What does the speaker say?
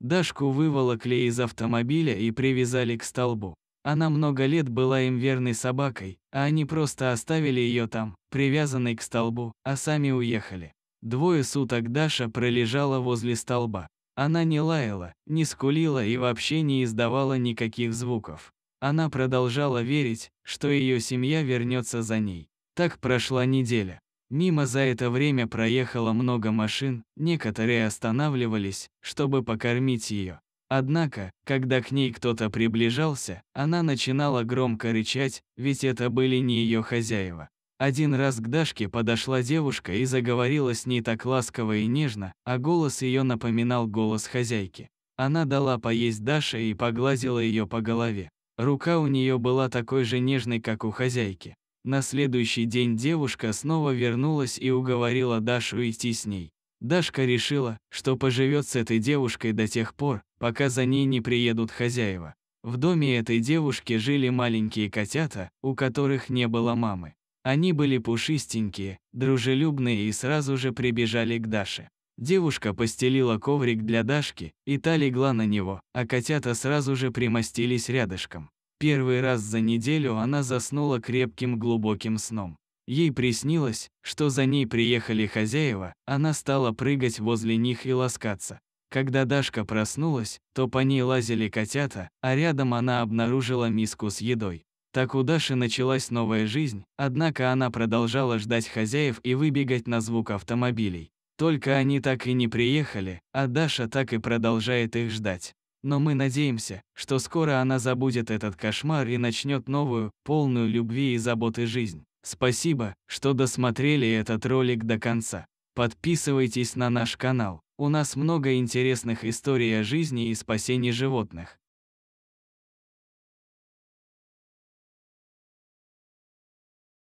Дашку выволокли из автомобиля и привязали к столбу. Она много лет была им верной собакой, а они просто оставили ее там, привязанной к столбу, а сами уехали. Двое суток Даша пролежала возле столба. Она не лаяла, не скулила и вообще не издавала никаких звуков. Она продолжала верить, что ее семья вернется за ней. Так прошла неделя. Мимо за это время проехало много машин, некоторые останавливались, чтобы покормить ее. Однако, когда к ней кто-то приближался, она начинала громко рычать, ведь это были не ее хозяева. Один раз к Дашке подошла девушка и заговорила с ней так ласково и нежно, а голос ее напоминал голос хозяйки. Она дала поесть Даше и погладила ее по голове. Рука у нее была такой же нежной, как у хозяйки. На следующий день девушка снова вернулась и уговорила Дашу идти с ней. Дашка решила, что поживет с этой девушкой до тех пор, пока за ней не приедут хозяева. В доме этой девушки жили маленькие котята, у которых не было мамы. Они были пушистенькие, дружелюбные и сразу же прибежали к Даше. Девушка постелила коврик для Дашки, и та легла на него, а котята сразу же примостились рядышком. Первый раз за неделю она заснула крепким глубоким сном. Ей приснилось, что за ней приехали хозяева, она стала прыгать возле них и ласкаться. Когда Дашка проснулась, то по ней лазили котята, а рядом она обнаружила миску с едой. Так у Даши началась новая жизнь, однако она продолжала ждать хозяев и выбегать на звук автомобилей. Только они так и не приехали, а Даша так и продолжает их ждать. Но мы надеемся, что скоро она забудет этот кошмар и начнет новую, полную любви и заботы жизнь. Спасибо, что досмотрели этот ролик до конца. Подписывайтесь на наш канал. У нас много интересных историй о жизни и спасении животных.